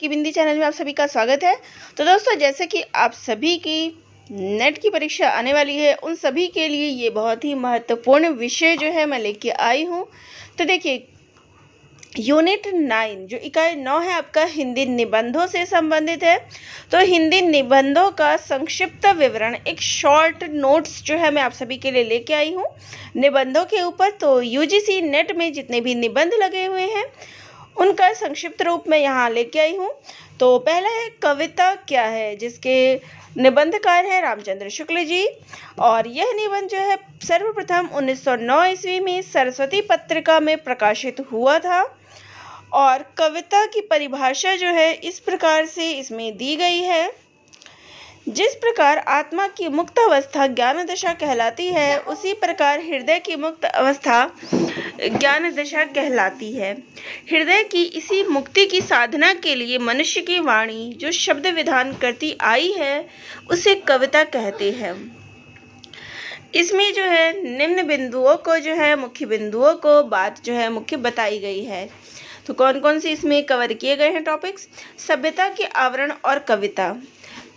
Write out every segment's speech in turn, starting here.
की बिंदी चैनल में आप सभी का स्वागत है तो दोस्तों जैसे कि आप सभी की नेट की परीक्षा आने वाली है उन सभी के लिए ये बहुत ही महत्वपूर्ण विषय जो है मैं लेके आई हूँ तो देखिए यूनिट नाइन जो इकाई नौ है आपका हिंदी निबंधों से संबंधित है तो हिंदी निबंधों का संक्षिप्त विवरण एक शॉर्ट नोट्स जो है मैं आप सभी के लिए लेके आई हूँ निबंधों के ऊपर तो यूजीसी नेट में जितने भी निबंध लगे हुए हैं उनका संक्षिप्त रूप में यहाँ लेके आई हूँ तो पहला है कविता क्या है जिसके निबंधकार हैं रामचंद्र शुक्ल जी और यह निबंध जो है सर्वप्रथम 1909 ईस्वी में सरस्वती पत्रिका में प्रकाशित हुआ था और कविता की परिभाषा जो है इस प्रकार से इसमें दी गई है जिस प्रकार आत्मा की मुक्त अवस्था ज्ञान दशा कहलाती है उसी प्रकार हृदय की मुक्त अवस्था ज्ञान दशा कहलाती है हृदय की इसी मुक्ति की साधना के लिए मनुष्य की वाणी जो शब्द विधान करती आई है उसे कविता कहते हैं इसमें जो है निम्न बिंदुओं को जो है मुख्य बिंदुओं को बात जो है मुख्य बताई गई है तो कौन कौन से इसमें कवर किए गए हैं टॉपिक्स सभ्यता के आवरण और कविता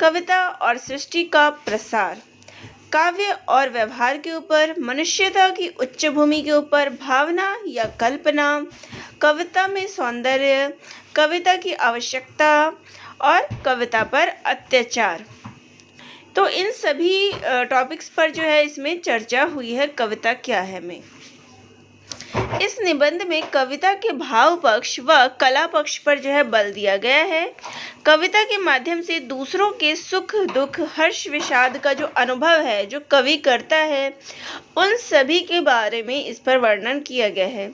कविता और सृष्टि का प्रसार काव्य और व्यवहार के ऊपर मनुष्यता की उच्च भूमि के ऊपर भावना या कल्पना कविता में सौंदर्य कविता की आवश्यकता और कविता पर अत्याचार तो इन सभी टॉपिक्स पर जो है इसमें चर्चा हुई है कविता क्या है में इस निबंध में कविता के भाव पक्ष व कला पक्ष पर जो है बल दिया गया है कविता के माध्यम से दूसरों के सुख दुख हर्ष विषाद का जो अनुभव है जो कवि करता है उन सभी के बारे में इस पर वर्णन किया गया है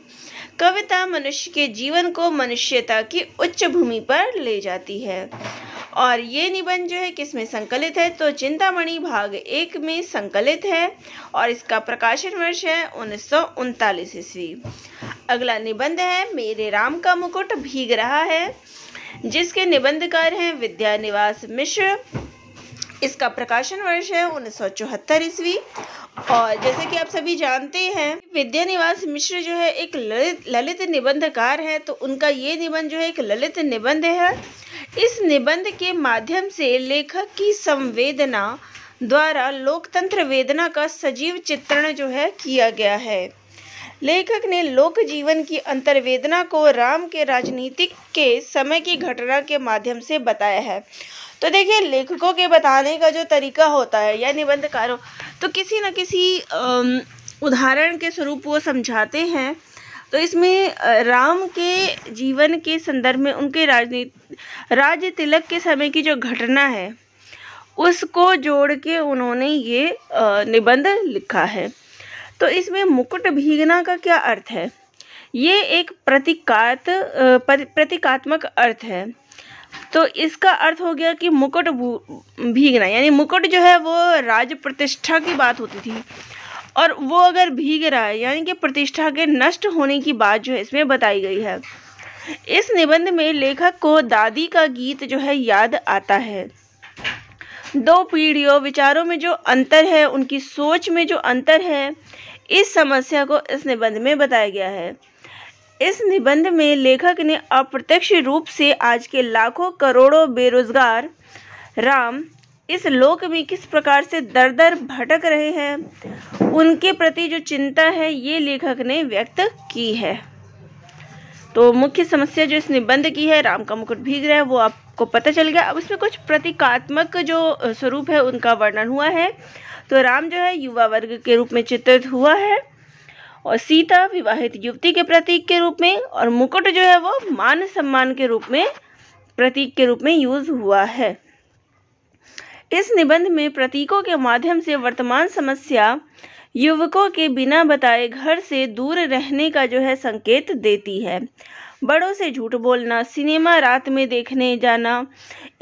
कविता मनुष्य के जीवन को मनुष्यता की उच्च भूमि पर ले जाती है और ये निबंध जो है किसमें संकलित है तो चिंतामणि भाग एक में संकलित है और इसका प्रकाशन वर्ष है उन्नीस सौ ईस्वी अगला निबंध है मेरे राम का मुकुट भीग रहा है जिसके निबंधकार हैं विद्या निवास मिश्र इसका प्रकाशन वर्ष है उन्नीस सौ चौहत्तर ईस्वी और जैसे कि आप सभी जानते हैं विद्या निवास मिश्र जो है एक ललित ललित निबंधकार है तो उनका ये निबंध जो है एक ललित निबंध है इस निबंध के माध्यम से लेखक की संवेदना द्वारा लोकतंत्र वेदना का सजीव चित्रण जो है किया गया है लेखक ने लोक जीवन की अंतर्वेदना को राम के राजनीतिक के समय की घटना के माध्यम से बताया है तो देखिए लेखकों के बताने का जो तरीका होता है या निबंधकारों तो किसी न किसी उदाहरण के स्वरूप वो समझाते हैं तो इसमें राम के जीवन के संदर्भ में उनके राजनीति राज्य तिलक के समय की जो घटना है उसको जोड़ के उन्होंने ये निबंध लिखा है तो इसमें मुकुट भीगना का क्या अर्थ है ये एक प्रतीकात प्रतीकात्मक अर्थ है तो इसका अर्थ हो गया कि मुकुट भीगना यानी मुकुट जो है वो राज प्रतिष्ठा की बात होती थी और वो अगर भीग रहा है यानी कि प्रतिष्ठा के नष्ट होने की बात जो है इसमें बताई गई है इस निबंध में लेखक को दादी का गीत जो है याद आता है दो पीढ़ियों विचारों में जो अंतर है उनकी सोच में जो अंतर है इस समस्या को इस निबंध में बताया गया है इस निबंध में लेखक ने अप्रत्यक्ष रूप से आज के लाखों करोड़ों बेरोजगार राम इस लोक में किस प्रकार से दर दर भटक रहे हैं उनके प्रति जो चिंता है ये लेखक ने व्यक्त की है तो मुख्य समस्या जो इस निबंध की है राम का मुकुट भीग रहा है वो आपको पता चल गया अब इसमें कुछ प्रतीकात्मक जो स्वरूप है उनका वर्णन हुआ है तो राम जो है युवा वर्ग के रूप में चित्रित हुआ है और सीता विवाहित युवती के प्रतीक के रूप में और मुकुट जो है वो मान सम्मान के रूप में प्रतीक के रूप में यूज हुआ है इस निबंध में प्रतीकों के माध्यम से वर्तमान समस्या युवकों के बिना बताए घर से दूर रहने का जो है संकेत देती है बड़ों से झूठ बोलना सिनेमा रात में देखने जाना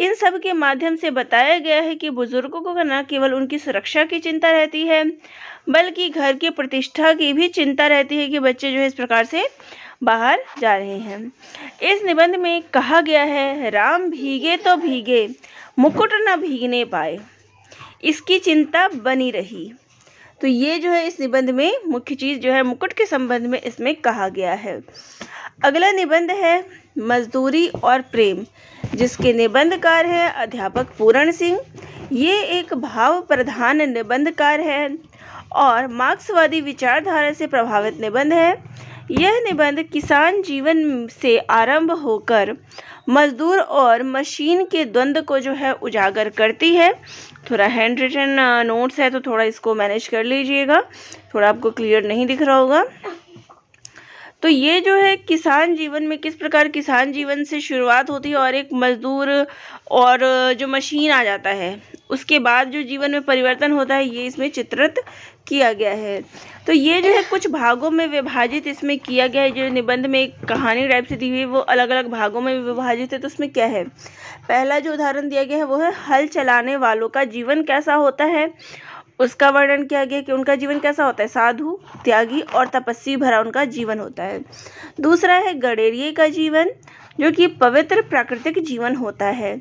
इन सब के माध्यम से बताया गया है कि बुज़ुर्गों को न केवल उनकी सुरक्षा की चिंता रहती है बल्कि घर की प्रतिष्ठा की भी चिंता रहती है कि बच्चे जो है इस प्रकार से बाहर जा रहे हैं इस निबंध में कहा गया है राम भीगे तो भीगे मुकुट न भीगने पाए इसकी चिंता बनी रही तो ये जो है इस निबंध में मुख्य चीज़ जो है मुकुट के संबंध में इसमें कहा गया है अगला निबंध है मजदूरी और प्रेम जिसके निबंधकार है अध्यापक पूरण सिंह ये एक भाव प्रधान निबंधकार है और मार्क्सवादी विचारधारा से प्रभावित निबंध है यह निबंध किसान जीवन से आरंभ होकर मजदूर और मशीन के द्वंद को जो है उजागर करती है थोड़ा हैंड रिटन नोट्स है तो थोड़ा इसको मैनेज कर लीजिएगा थोड़ा आपको क्लियर नहीं दिख रहा होगा तो ये जो है किसान जीवन में किस प्रकार किसान जीवन से शुरुआत होती है और एक मज़दूर और जो मशीन आ जाता है उसके बाद जो जीवन में परिवर्तन होता है ये इसमें चित्रित किया गया है तो ये जो है कुछ भागों में विभाजित इसमें किया गया है जो निबंध में एक कहानी टाइप से दी हुई है वो अलग अलग भागों में विभाजित है तो उसमें क्या है पहला जो उदाहरण दिया गया है वो है हल चलाने वालों का जीवन कैसा होता है उसका वर्णन किया गया कि उनका जीवन कैसा होता है साधु त्यागी और तपस्वी भरा उनका जीवन होता है दूसरा है गडेरिए का जीवन जो कि पवित्र प्राकृतिक जीवन होता है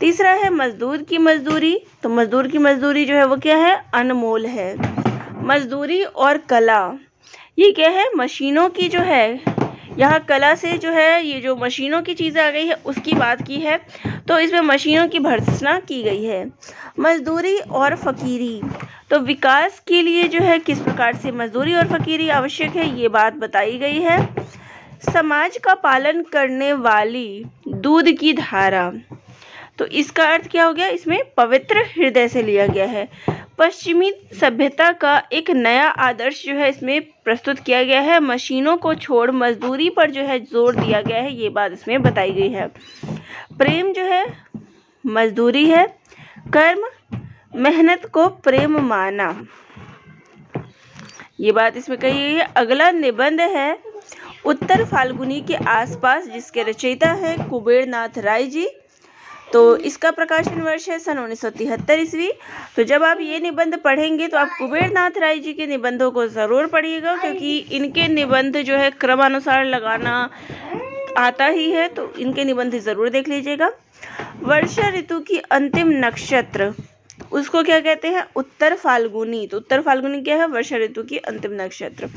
तीसरा है मजदूर की मजदूरी तो मजदूर की मजदूरी जो है वो क्या है अनमोल है मजदूरी और कला ये क्या है मशीनों की जो है यहाँ कला से जो है ये जो मशीनों की चीज़ें आ गई है उसकी बात की है तो इसमें मशीनों की भर्सना की गई है मजदूरी और फ़कीरी तो विकास के लिए जो है किस प्रकार से मजदूरी और फ़कीरी आवश्यक है ये बात बताई गई है समाज का पालन करने वाली दूध की धारा तो इसका अर्थ क्या हो गया इसमें पवित्र हृदय से लिया गया है पश्चिमी सभ्यता का एक नया आदर्श जो है इसमें प्रस्तुत किया गया है मशीनों को छोड़ मजदूरी पर जो है जोर दिया गया है ये बात इसमें बताई गई है प्रेम जो है मजदूरी है कर्म मेहनत को प्रेम माना ये बात इसमें कही गई है अगला निबंध है उत्तर फाल्गुनी के आसपास जिसके रचयिता हैं कुबेरनाथ राय जी तो इसका प्रकाशन वर्ष है सन उन्नीस सौ तिहत्तर ईस्वी तो जब आप ये निबंध पढ़ेंगे तो आप कुबेरनाथ राय जी के निबंधों को ज़रूर पढ़िएगा क्योंकि इनके निबंध जो है क्रमानुसार लगाना आता ही है तो इनके निबंध ज़रूर देख लीजिएगा वर्षा ऋतु की अंतिम नक्षत्र उसको क्या कहते हैं उत्तर फाल्गुनी तो उत्तर फाल्गुनी क्या है वर्षा ऋतु की अंतिम नक्षत्र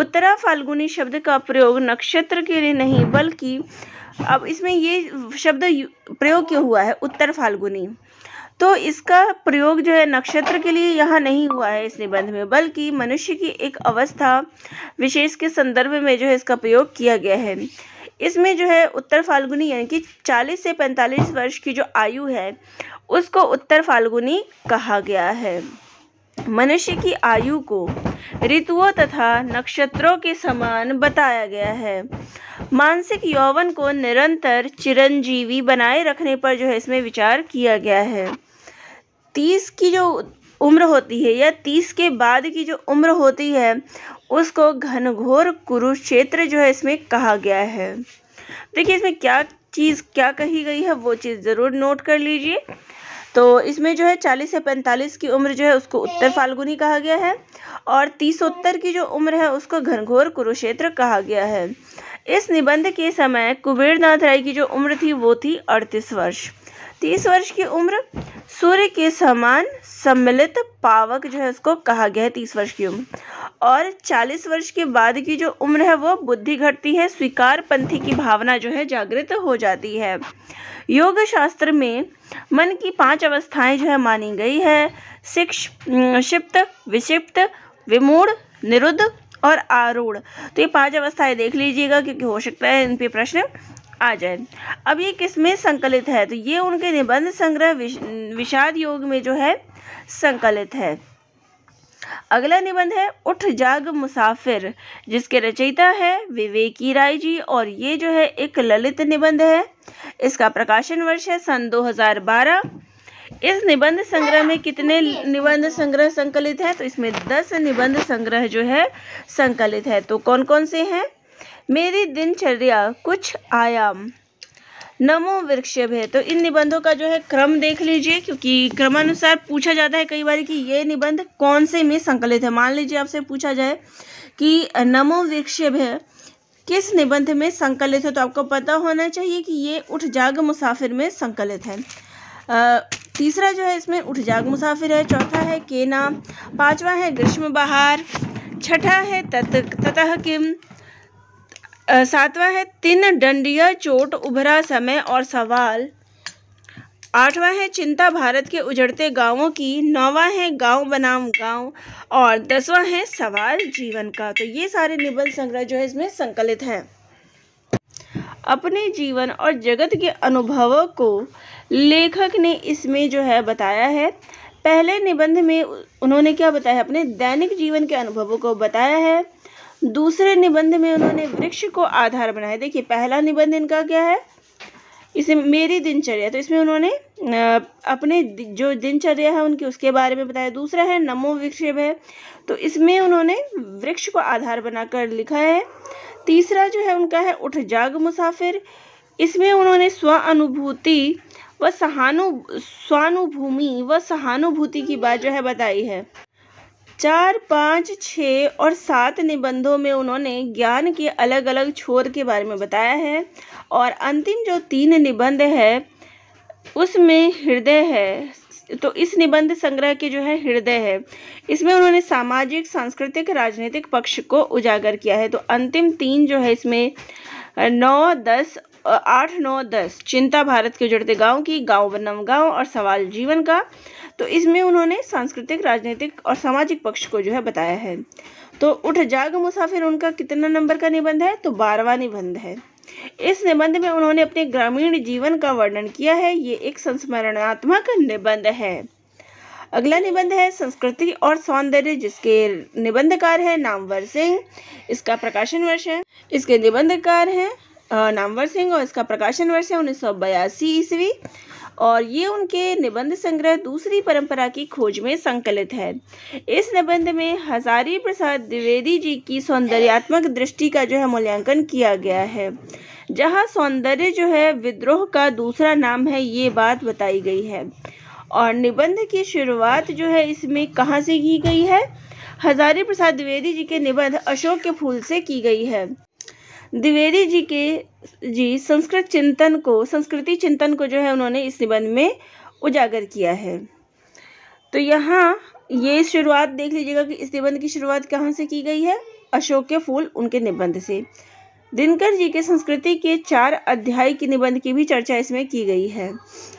उत्तरा फाल्गुनी शब्द का प्रयोग नक्षत्र के लिए नहीं बल्कि अब इसमें ये शब्द प्रयोग क्यों हुआ है उत्तर फाल्गुनी तो इसका प्रयोग जो है नक्षत्र के लिए यहाँ नहीं हुआ है इस निबंध में बल्कि मनुष्य की एक अवस्था विशेष के संदर्भ में जो है इसका प्रयोग किया गया है इसमें जो है उत्तर फाल्गुनी यानी कि 40 से 45 वर्ष की जो आयु है उसको उत्तर फाल्गुनी कहा गया है मनुष्य की आयु को ऋतुओं तथा नक्षत्रों के समान बताया गया है मानसिक यौवन को निरंतर चिरंजीवी बनाए रखने पर जो है इसमें विचार किया गया है तीस की जो उम्र होती है या तीस के बाद की जो उम्र होती है उसको घनघोर कुरुक्षेत्र जो है इसमें कहा गया है देखिए इसमें क्या चीज़ क्या कही गई है वो चीज़ ज़रूर नोट कर लीजिए तो इसमें जो है चालीस से पैंतालीस की उम्र जो है उसको उत्तर फाल्गुनी कहा गया है और तीसोत्तर की जो उम्र है उसको घनघोर कुरुक्षेत्र कहा गया है इस निबंध के समय कुबेरनाथ राय की जो उम्र थी वो थी अड़तीस वर्ष तीस वर्ष की उम्र सूर्य के समान सम्मिलित पावक जो है उसको कहा गया है तीस वर्ष की उम्र और चालीस वर्ष के बाद की जो उम्र है वो बुद्धि घटती है स्वीकार पंथी की भावना जो है जागृत हो जाती है योग शास्त्र में मन की पांच अवस्थाएं जो है मानी गई है शिक्ष क्षिप्त विक्षिप्त विमूढ़ निरुद्ध और आरूढ़ तो ये पांच अवस्थाएं देख लीजिएगा क्योंकि हो सकता है इन पे प्रश्न आ जाए अब ये किस में संकलित है तो ये उनके निबंध संग्रह विषाद योग में जो है संकलित है अगला निबंध है उठ जाग मुसाफिर जिसके रचयिता है विवेकी राय जी और ये जो है एक ललित निबंध है इसका प्रकाशन वर्ष है सन 2012 इस निबंध संग्रह में कितने निबंध संग्रह संकलित है तो इसमें दस निबंध संग्रह जो है संकलित है तो कौन कौन से हैं मेरी दिनचर्या कुछ आयाम नमो वृक्षभ है तो इन निबंधों का जो है क्रम देख लीजिए क्योंकि क्रमानुसार पूछा जाता है कई बार कि ये निबंध कौन से में संकलित है मान लीजिए आपसे पूछा जाए कि नमो वृक्षभ है किस निबंध में संकलित है तो आपको पता होना चाहिए कि ये उठ जाग मुसाफिर में संकलित है आ, तीसरा जो है इसमें उठ जाग मुसाफिर है चौथा है केना पांचवा है ग्रीष्म बहार छठा है तत ततः किम सातवां है तीन डंडिया चोट उभरा समय और सवाल आठवां है चिंता भारत के उजड़ते गांवों की नौवां है गांव बनाम गांव और दसवां है सवाल जीवन का तो ये सारे निबंध संग्रह जो है इसमें संकलित हैं अपने जीवन और जगत के अनुभवों को लेखक ने इसमें जो है बताया है पहले निबंध में उन्होंने क्या बताया अपने दैनिक जीवन के अनुभवों को बताया है दूसरे निबंध में उन्होंने वृक्ष को आधार बनाया देखिए पहला निबंध इनका क्या है इसे मेरी दिनचर्या तो इसमें उन्होंने अपने जो दिनचर्या है उनकी उसके बारे में बताया दूसरा है नमो विक्षेप है तो इसमें उन्होंने वृक्ष को आधार बनाकर लिखा है तीसरा जो है उनका है उठ जाग मुसाफिर इसमें उन्होंने स्व अनुभूति व सहानु स्वानुभूमि व सहानुभूति की बात जो है बताई है चार पाँच छः और सात निबंधों में उन्होंने ज्ञान के अलग अलग छोर के बारे में बताया है और अंतिम जो तीन निबंध है उसमें हृदय है तो इस निबंध संग्रह के जो है हृदय है इसमें उन्होंने सामाजिक सांस्कृतिक राजनीतिक पक्ष को उजागर किया है तो अंतिम तीन जो है इसमें नौ दस आठ नौ दस चिंता भारत के उजड़ते गांव की गांव बनम गांव और सवाल जीवन का तो इसमें उन्होंने सांस्कृतिक राजनीतिक और सामाजिक पक्ष को जो है बताया है तो उठ जाग मुसाफिर उनका कितना नंबर का निबंध है तो बारवा निबंध है इस निबंध में उन्होंने अपने ग्रामीण जीवन का वर्णन किया है ये एक संस्मरणात्मक निबंध है अगला निबंध है संस्कृति और सौंदर्य जिसके निबंधकार है नामवर सिंह इसका प्रकाशन वर्ष है इसके निबंधकार हैं नामवर सिंह और इसका प्रकाशन वर्ष है उन्नीस सौ बयासी ईस्वी और ये उनके निबंध संग्रह दूसरी परंपरा की खोज में संकलित है इस निबंध में हजारी प्रसाद द्विवेदी जी की सौंदर्यात्मक दृष्टि का जो है मूल्यांकन किया गया है जहाँ सौंदर्य जो है विद्रोह का दूसरा नाम है ये बात बताई गई है और निबंध की शुरुआत जो है इसमें कहाँ से की गई है हजारी प्रसाद द्विवेदी जी के निबंध अशोक के फूल से की गई है द्विवेदी जी के जी संस्कृत चिंतन को संस्कृति चिंतन को जो है उन्होंने इस निबंध में उजागर किया है तो यहाँ ये शुरुआत देख लीजिएगा कि इस निबंध की शुरुआत कहाँ से की गई है अशोक के फूल उनके निबंध से दिनकर जी के संस्कृति के चार अध्याय के निबंध की भी चर्चा इसमें की गई है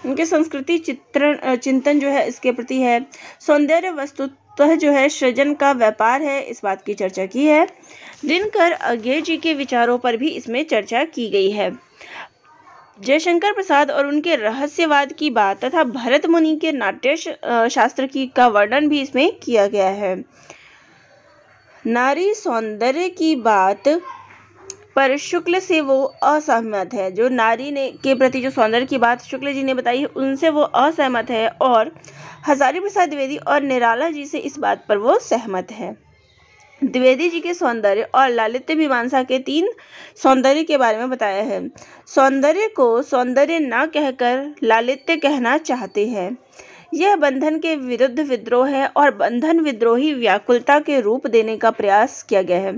उनके संस्कृति चित्रण चिंतन जो है इसके प्रति है सौंदर्य वस्तु तो जो है सृजन का व्यापार है इस बात की चर्चा की है दिनकर अज्ञे जी के विचारों पर भी इसमें चर्चा की गई है जयशंकर प्रसाद और उनके रहस्यवाद की बात तथा भरत मुनि के नाट्य शास्त्र की का वर्णन भी इसमें किया गया है नारी सौंदर्य की बात पर शुक्ल से वो असहमत है जो नारी ने के प्रति जो सौंदर्य की बात शुक्ल जी ने बताई है उनसे वो असहमत है और हजारी प्रसाद द्विवेदी और निराला जी से इस बात पर वो सहमत है द्विवेदी जी के सौंदर्य और लालित्य मीमांसा के तीन सौंदर्य के बारे में बताया है सौंदर्य को सौंदर्य न कहकर लालित्य कहना चाहते हैं यह बंधन के विरुद्ध विद्रोह है और बंधन विद्रोही व्याकुलता के रूप देने का प्रयास किया गया है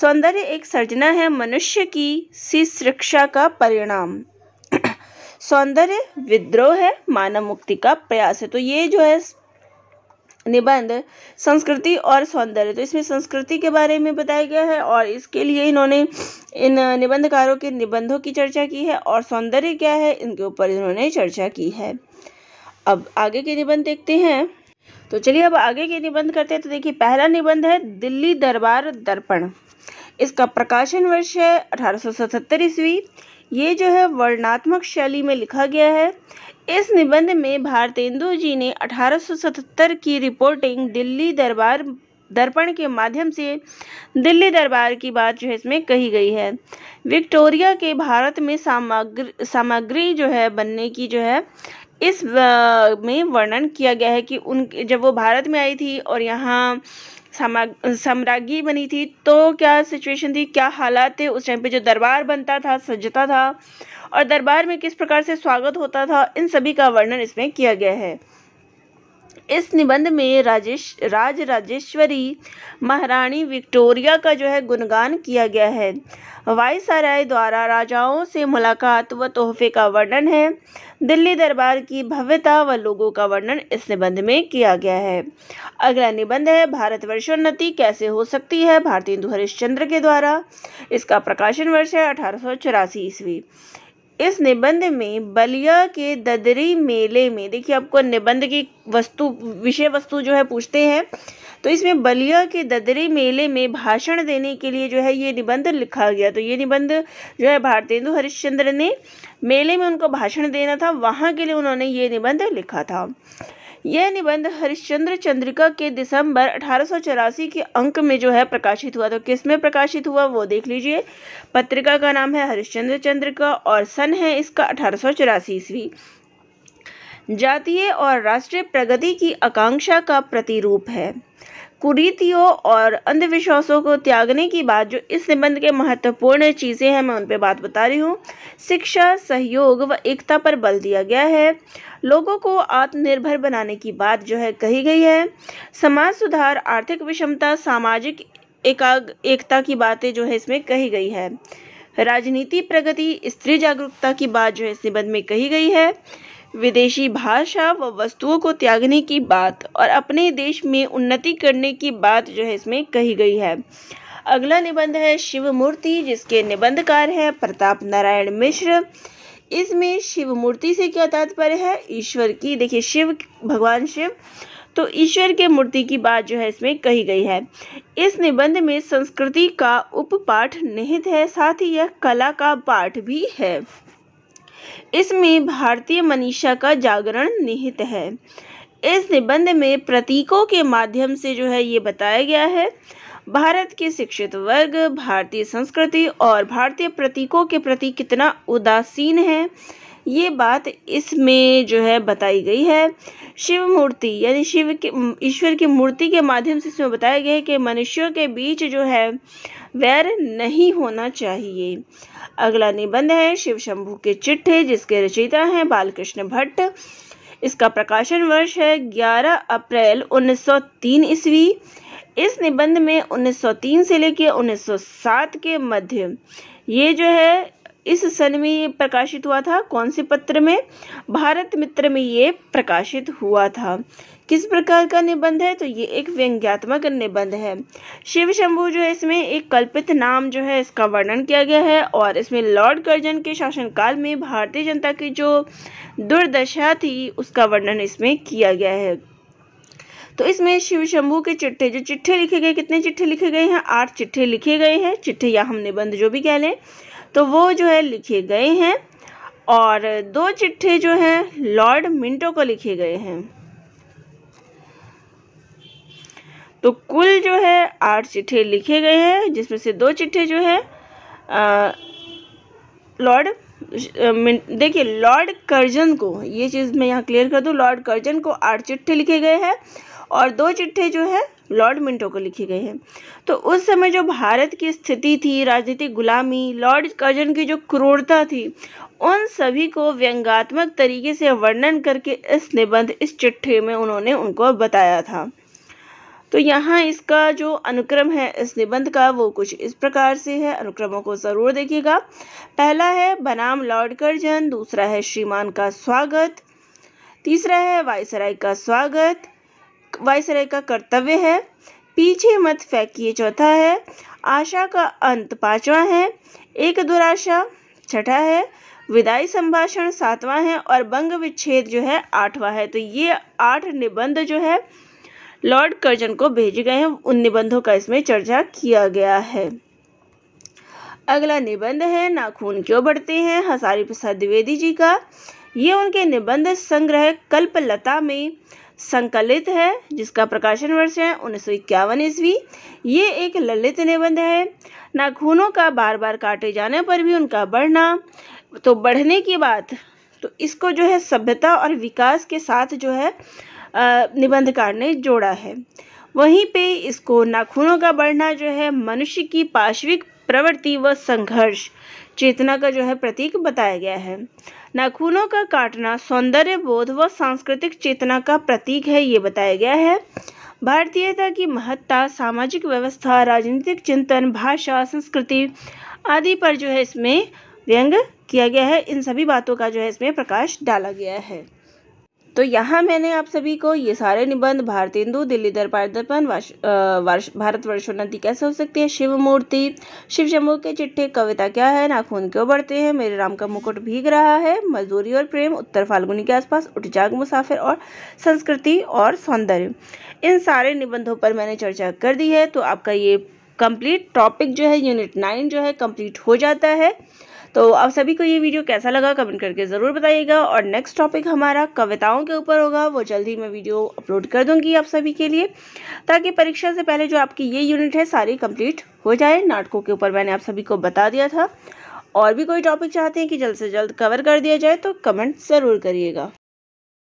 सौंदर्य एक सर्जना है मनुष्य की शिक्षा का परिणाम सौंदर्य विद्रोह है मानव मुक्ति का प्रयास है तो ये जो है निबंध संस्कृति और सौंदर्य तो इसमें संस्कृति के बारे में बताया गया है और इसके लिए इन्होंने इन निबंधकारों के निबंधों की चर्चा की है और सौंदर्य क्या है इनके ऊपर इन्होंने चर्चा की है अब आगे के निबंध देखते हैं तो चलिए अब आगे के निबंध करते हैं तो देखिए पहला निबंध है दिल्ली दरबार दर्पण इसका प्रकाशन वर्ष है अठारह ईस्वी ये जो है वर्णात्मक शैली में लिखा गया है इस निबंध में भारतेंदु जी ने 1877 की रिपोर्टिंग दिल्ली दरबार दर्पण के माध्यम से दिल्ली दरबार की बात जो है इसमें कही गई है विक्टोरिया के भारत में सामग्री सामग्री जो है बनने की जो है इस में वर्णन किया गया है कि उन जब वो भारत में आई थी और यहाँ साम्राज्ञी बनी थी तो क्या सिचुएशन थी क्या हालात थे उस टाइम पे जो दरबार बनता था सजता था और दरबार में किस प्रकार से स्वागत होता था इन सभी का वर्णन इसमें किया गया है इस निबंध में राजेश राज राजेश्वरी महारानी विक्टोरिया का जो है गुणगान किया गया है वायसराय द्वारा राजाओं से मुलाकात व तोहफे का वर्णन है दिल्ली दरबार की भव्यता व लोगों का वर्णन इस निबंध में किया गया है अगला निबंध है भारतवर्षोन्नति कैसे हो सकती है भारतीय हरिश्चंद्र के द्वारा इसका प्रकाशन वर्ष है अठारह ईस्वी इस निबंध में बलिया के ददरी मेले में देखिए आपको निबंध की वस्तु विषय वस्तु जो है पूछते हैं तो इसमें बलिया के ददरी मेले में भाषण देने के लिए जो है ये निबंध लिखा गया तो ये निबंध जो है भारतेंदु हरिश्चंद्र ने मेले में उनको भाषण देना था वहाँ के लिए उन्होंने ये निबंध लिखा था यह निबंध हरिश्चंद्र चंद्रिका के दिसंबर अठारह के अंक में जो है प्रकाशित हुआ तो किस में प्रकाशित हुआ वो देख लीजिए पत्रिका का नाम है हरिश्चंद्र चंद्रिका और सन है इसका अठारह ईस्वी जातीय और राष्ट्रीय प्रगति की आकांक्षा का प्रतिरूप है कुरीतियों और अंधविश्वासों को त्यागने की बात जो इस निबंध के महत्वपूर्ण चीज़ें हैं मैं उन पर बात बता रही हूँ शिक्षा सहयोग व एकता पर बल दिया गया है लोगों को आत्मनिर्भर बनाने की बात जो है कही गई है समाज सुधार आर्थिक विषमता सामाजिक एकाग एकता की बातें जो है इसमें कही गई है राजनीति प्रगति स्त्री जागरूकता की बात जो है इस निबंध में कही गई है विदेशी भाषा व वस्तुओं को त्यागने की बात और अपने देश में उन्नति करने की बात जो है इसमें कही गई है अगला निबंध है शिव मूर्ति जिसके निबंधकार हैं प्रताप नारायण मिश्र इसमें शिव मूर्ति से क्या तात्पर्य है ईश्वर की देखिए शिव भगवान शिव तो ईश्वर के मूर्ति की बात जो है इसमें कही गई है इस निबंध में संस्कृति का उपपाठ निहित है साथ ही यह कला का पाठ भी है इसमें भारतीय मनीषा का जागरण निहित है इस निबंध में प्रतीकों के माध्यम से जो है ये बताया गया है भारत के शिक्षित वर्ग भारतीय संस्कृति और भारतीय प्रतीकों के प्रति कितना उदासीन है ये बात इसमें जो है बताई गई है शिव मूर्ति यानी शिव के ईश्वर की मूर्ति के माध्यम से इसमें बताया गया है कि मनुष्यों के बीच जो है वैर नहीं होना चाहिए अगला निबंध है शिव शंभू के चिट्ठे जिसके रचयिता हैं बालकृष्ण भट्ट इसका प्रकाशन वर्ष है 11 अप्रैल 1903 ईस्वी इस निबंध में 1903 से लेकर 1907 के मध्य ये जो है इस सन में ये प्रकाशित हुआ था कौन से पत्र में भारत मित्र में ये प्रकाशित हुआ था किस प्रकार का निबंध है तो ये एक व्यंग्यात्मक निबंध है शिव शंभु जो है इसमें एक कल्पित नाम जो है इसका वर्णन किया गया है और इसमें लॉर्ड कर्जन के शासनकाल में भारतीय जनता की जो दुर्दशा थी उसका वर्णन इसमें किया गया है तो इसमें शिव शंभु के चिट्ठे जो चिट्ठे लिखे गए कितने चिट्ठे लिखे गए हैं आठ चिट्ठे लिखे गए हैं चिट्ठे या हम निबंध जो भी कह लें तो वो जो है लिखे गए हैं और दो चिट्ठे जो हैं लॉर्ड मिंटो को लिखे गए हैं तो कुल जो है आठ चिट्ठे लिखे गए हैं जिसमें से दो चिट्ठे जो है लॉर्ड देखिए लॉर्ड कर्जन को ये चीज़ मैं यहाँ क्लियर कर दूँ लॉर्ड कर्जन को आठ चिट्ठे लिखे गए हैं और दो चिट्ठे जो है लॉर्ड मिंटो को लिखी गई है तो उस समय जो भारत की स्थिति थी राजनीतिक गुलामी लॉर्ड कर्जन की जो क्रूरता थी उन सभी को व्यंगात्मक तरीके से वर्णन करके इस निबंध इस चिट्ठे में उन्होंने उनको बताया था तो यहाँ इसका जो अनुक्रम है इस निबंध का वो कुछ इस प्रकार से है अनुक्रमों को ज़रूर देखिएगा पहला है बनाम लॉर्ड कर्जन दूसरा है श्रीमान का स्वागत तीसरा है वायसराय का स्वागत वायसराय का कर्तव्य है पीछे मत फेंकिए चौथा है आशा का अंत पांचवा है एक दुराशा छठा है विदाई संभाषण सातवां है और बंग विच्छेद जो है आठवां है तो ये आठ निबंध जो है लॉर्ड कर्जन को भेजे गए हैं उन निबंधों का इसमें चर्चा किया गया है अगला निबंध है नाखून क्यों बढ़ते हैं हसारी प्रसाद द्विवेदी जी का ये उनके निबंध संग्रह कल्पलता में संकलित है जिसका प्रकाशन वर्ष है उन्नीस सौ इक्यावन ईस्वी ये एक ललित निबंध है नाखूनों का बार बार काटे जाने पर भी उनका बढ़ना तो बढ़ने की बात तो इसको जो है सभ्यता और विकास के साथ जो है निबंधकार ने जोड़ा है वहीं पे इसको नाखूनों का बढ़ना जो है मनुष्य की पार्श्विक प्रवृत्ति व संघर्ष चेतना का जो है प्रतीक बताया गया है नाखूनों का काटना सौंदर्य बोध व सांस्कृतिक चेतना का प्रतीक है ये बताया गया है भारतीयता की महत्ता सामाजिक व्यवस्था राजनीतिक चिंतन भाषा संस्कृति आदि पर जो है इसमें व्यंग किया गया है इन सभी बातों का जो है इसमें प्रकाश डाला गया है तो यहाँ मैंने आप सभी को ये सारे निबंध भारतेंदु दिल्ली दरबार दर्पण वर्ष भारत वर्षोन्नति कैसे हो सकती है शिव मूर्ति शिव शंभु के चिट्ठे कविता क्या है नाखून क्यों बढ़ते हैं मेरे राम का मुकुट भीग रहा है मजदूरी और प्रेम उत्तर फाल्गुनी के आसपास उठ जाग मुसाफिर और संस्कृति और सौंदर्य इन सारे निबंधों पर मैंने चर्चा कर दी है तो आपका ये कंप्लीट टॉपिक जो है यूनिट नाइन जो है कंप्लीट हो जाता है तो आप सभी को ये वीडियो कैसा लगा कमेंट करके ज़रूर बताइएगा और नेक्स्ट टॉपिक हमारा कविताओं के ऊपर होगा वो जल्द ही मैं वीडियो अपलोड कर दूँगी आप सभी के लिए ताकि परीक्षा से पहले जो आपकी ये यूनिट है सारी कंप्लीट हो जाए नाटकों के ऊपर मैंने आप सभी को बता दिया था और भी कोई टॉपिक चाहते हैं कि जल्द से जल्द कवर कर दिया जाए तो कमेंट ज़रूर करिएगा